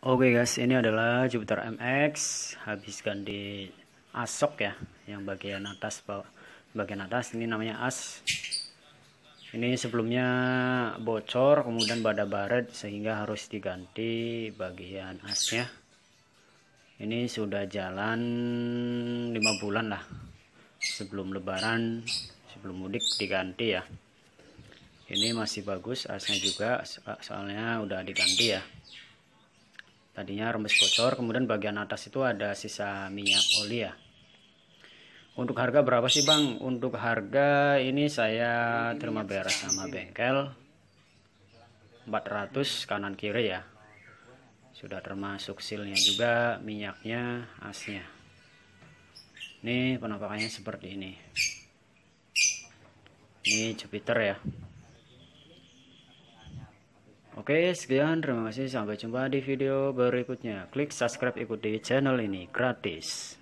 Oke okay guys, ini adalah Jupiter MX habiskan di asok ya, yang bagian atas bawah, bagian atas ini namanya as. Ini sebelumnya bocor, kemudian pada baret sehingga harus diganti bagian asnya. Ini sudah jalan 5 bulan lah. Sebelum lebaran, sebelum mudik diganti ya. Ini masih bagus asnya juga, soalnya udah diganti ya tadinya rembes bocor kemudian bagian atas itu ada sisa minyak oli ya untuk harga berapa sih bang untuk harga ini saya terima beres sama bengkel 400 kanan kiri ya sudah termasuk silnya juga minyaknya asnya ini penampakannya seperti ini ini Jupiter ya Oke, sekian. Terima kasih. Sampai jumpa di video berikutnya. Klik subscribe ikuti channel ini gratis.